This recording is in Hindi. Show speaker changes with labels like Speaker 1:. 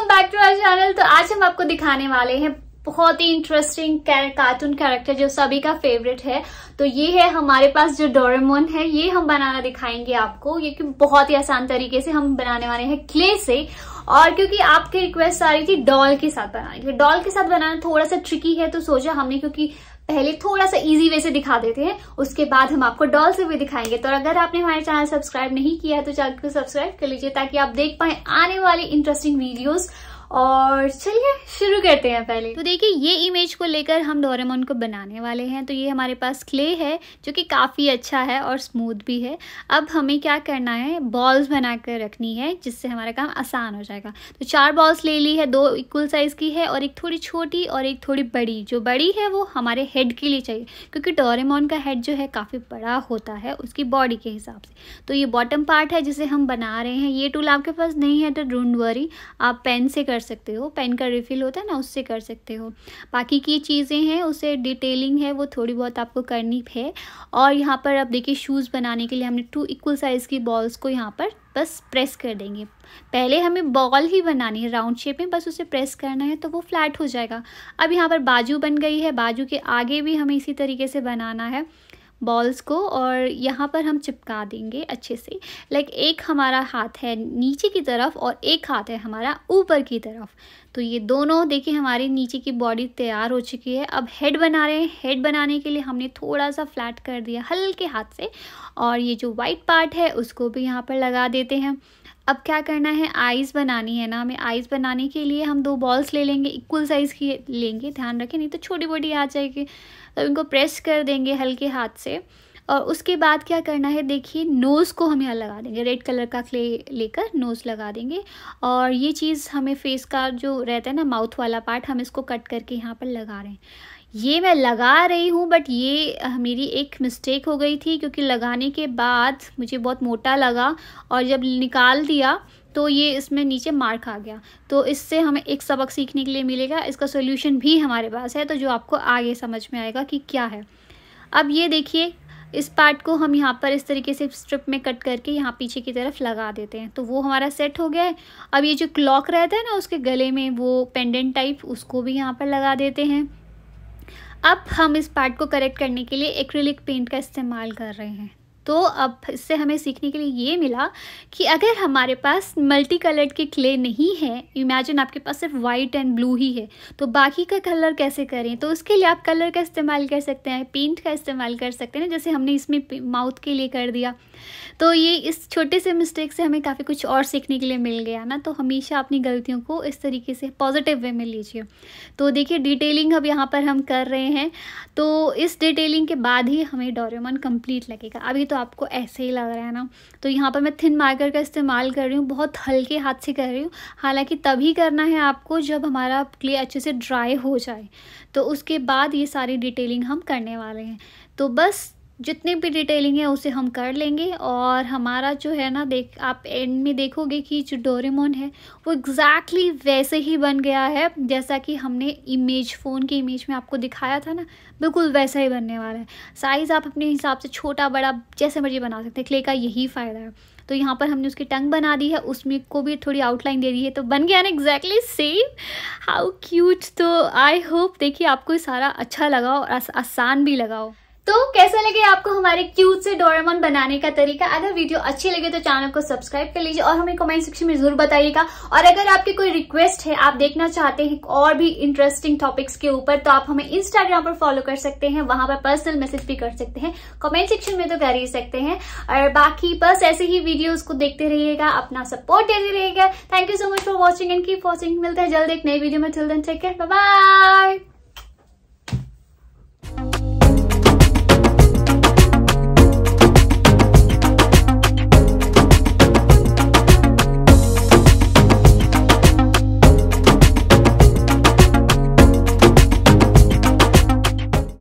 Speaker 1: welcome back to our channel तो आज हम आपको दिखाने वाले हैं बहुत ही इंटरेस्टिंग कार्टून कैरेक्टर जो सभी का फेवरेट है तो ये है हमारे पास जो डोरेमोन है ये हम बनाना दिखाएंगे आपको क्योंकि बहुत ही आसान तरीके से हम बनाने वाले हैं क्ले से और क्योंकि आपकी रिक्वेस्ट आ रही थी डॉल के साथ बनाने के डॉल के साथ बनाना थोड़ा सा ट्रिकी है तो सोचा हमने क्योंकि पहले थोड़ा सा इजी वे से दिखा देते हैं उसके बाद हम आपको डॉल से भी दिखाएंगे तो अगर आपने हमारे चैनल सब्सक्राइब नहीं किया है तो चैनल को सब्सक्राइब कर लीजिए ताकि आप देख पाए आने वाले इंटरेस्टिंग वीडियोज और चलिए शुरू करते हैं पहले तो देखिए ये इमेज को लेकर हम डोरेमोन को बनाने वाले हैं तो ये हमारे पास क्ले है जो कि काफ़ी अच्छा है और स्मूथ भी है अब हमें क्या करना है बॉल्स बना कर रखनी है जिससे हमारा काम आसान हो जाएगा तो चार बॉल्स ले ली है दो इक्वल साइज़ की है और एक थोड़ी छोटी और एक थोड़ी बड़ी जो बड़ी है वो हमारे हेड के लिए चाहिए क्योंकि डोरेमोन का हेड जो है काफ़ी बड़ा होता है उसकी बॉडी के हिसाब से तो ये बॉटम पार्ट है जिसे हम बना रहे हैं ये टूल आपके पास नहीं है तो डोंट वरी आप पेन से कर कर सकते हो पेन का रिफिल होता है ना उससे कर सकते हो बाकी की चीज़ें हैं उसे डिटेलिंग है वो थोड़ी बहुत आपको करनी है और यहाँ पर आप देखिए शूज़ बनाने के लिए हमने टू इक्वल साइज़ की बॉल्स को यहाँ पर बस प्रेस कर देंगे पहले हमें बॉल ही बनानी है राउंड शेप में बस उसे प्रेस करना है तो वो फ्लैट हो जाएगा अब यहाँ पर बाजू बन गई है बाजू के आगे भी हमें इसी तरीके से बनाना है बॉल्स को और यहाँ पर हम चिपका देंगे अच्छे से लाइक एक हमारा हाथ है नीचे की तरफ और एक हाथ है हमारा ऊपर की तरफ तो ये दोनों देखिए हमारे नीचे की बॉडी तैयार हो चुकी है अब हेड बना रहे हैं हेड बनाने के लिए हमने थोड़ा सा फ्लैट कर दिया हल्के हाथ से और ये जो वाइट पार्ट है उसको भी यहाँ पर लगा देते हैं अब क्या करना है आइज़ बनानी है ना हमें आइज़ बनाने के लिए हम दो बॉल्स ले लेंगे इक्वल साइज़ की लेंगे ध्यान रखें नहीं तो छोटी मोटी आ जाएगी तो इनको प्रेस कर देंगे हल्के हाथ से और उसके बाद क्या करना है देखिए नोज़ को हम यहाँ लगा देंगे रेड कलर का क्ले लेकर नोज़ लगा देंगे और ये चीज़ हमें फेस का जो रहता है ना माउथ वाला पार्ट हम इसको कट करके यहाँ पर लगा रहे हैं ये मैं लगा रही हूँ बट ये मेरी एक मिस्टेक हो गई थी क्योंकि लगाने के बाद मुझे बहुत मोटा लगा और जब निकाल दिया तो ये इसमें नीचे मार्क आ गया तो इससे हमें एक सबक सीखने के लिए मिलेगा इसका सोल्यूशन भी हमारे पास है तो जो आपको आगे समझ में आएगा कि क्या है अब ये देखिए इस पार्ट को हम यहाँ पर इस तरीके से स्ट्रिप में कट करके यहाँ पीछे की तरफ लगा देते हैं तो वो हमारा सेट हो गया है अब ये जो क्लॉक रहता है ना उसके गले में वो पेंडेंट टाइप उसको भी यहाँ पर लगा देते हैं अब हम इस पार्ट को करेक्ट करने के लिए एक्रिलिक पेंट का इस्तेमाल कर रहे हैं तो अब इससे हमें सीखने के लिए ये मिला कि अगर हमारे पास मल्टी कलर्ड के क्ले नहीं है इमेजिन आपके पास सिर्फ वाइट एंड ब्लू ही है तो बाकी का कलर कैसे करें तो उसके लिए आप कलर का इस्तेमाल कर सकते हैं पेंट का इस्तेमाल कर सकते हैं जैसे हमने इसमें माउथ के लिए कर दिया तो ये इस छोटे से मिस्टेक से हमें काफ़ी कुछ और सीखने के लिए मिल गया ना तो हमेशा अपनी गलतियों को इस तरीके से पॉजिटिव वे में लीजिए तो देखिए डिटेलिंग अब यहाँ पर हम कर रहे हैं तो इस डिटेलिंग के बाद ही हमें डोरेमन कम्प्लीट लगेगा अभी तो आपको ऐसे ही लग रहा है ना तो यहाँ पर मैं थिन मार्कर का इस्तेमाल कर रही हूँ बहुत हल्के हाथ से कर रही हूँ हालाँकि तभी करना है आपको जब हमारा क्ले अच्छे से ड्राई हो जाए तो उसके बाद ये सारी डिटेलिंग हम करने वाले हैं तो बस जितनी भी डिटेलिंग है उसे हम कर लेंगे और हमारा जो है ना देख आप एंड में देखोगे कि जो डोरेमोन है वो एग्जैक्टली exactly वैसे ही बन गया है जैसा कि हमने इमेज फ़ोन की इमेज में आपको दिखाया था ना बिल्कुल वैसा ही बनने वाला है साइज़ आप अपने हिसाब से छोटा बड़ा जैसे मर्जी बना सकते हैं क्ले का यही फ़ायदा है तो यहाँ पर हमने उसकी टंग बना दी है उसमें को भी थोड़ी आउटलाइन दे दी है तो बन गया ना एग्जैक्टली सेम हाउ क्यूट तो आई होप देखिए आपको सारा अच्छा लगा और आसान भी लगाओ तो कैसे लगे आपको हमारे क्यूट से डोरेमोन बनाने का तरीका अगर वीडियो अच्छी लगे तो चैनल को सब्सक्राइब कर लीजिए और हमें कमेंट सेक्शन में जरूर बताइएगा और अगर आपकी कोई रिक्वेस्ट है आप देखना चाहते हैं और भी इंटरेस्टिंग टॉपिक्स के ऊपर तो आप हमें इंस्टाग्राम पर फॉलो कर सकते हैं वहां पर पर्सनल मैसेज भी कर सकते हैं कॉमेंट सेक्शन में तो कर ही सकते हैं और बाकी बस ऐसे ही वीडियो को देखते रहिएगा अपना सपोर्ट देते रहिएगा thank you so much for watching and की वॉचिंग मिलते हैं जल्द एक नई वीडियो में टिल देन टेक बाय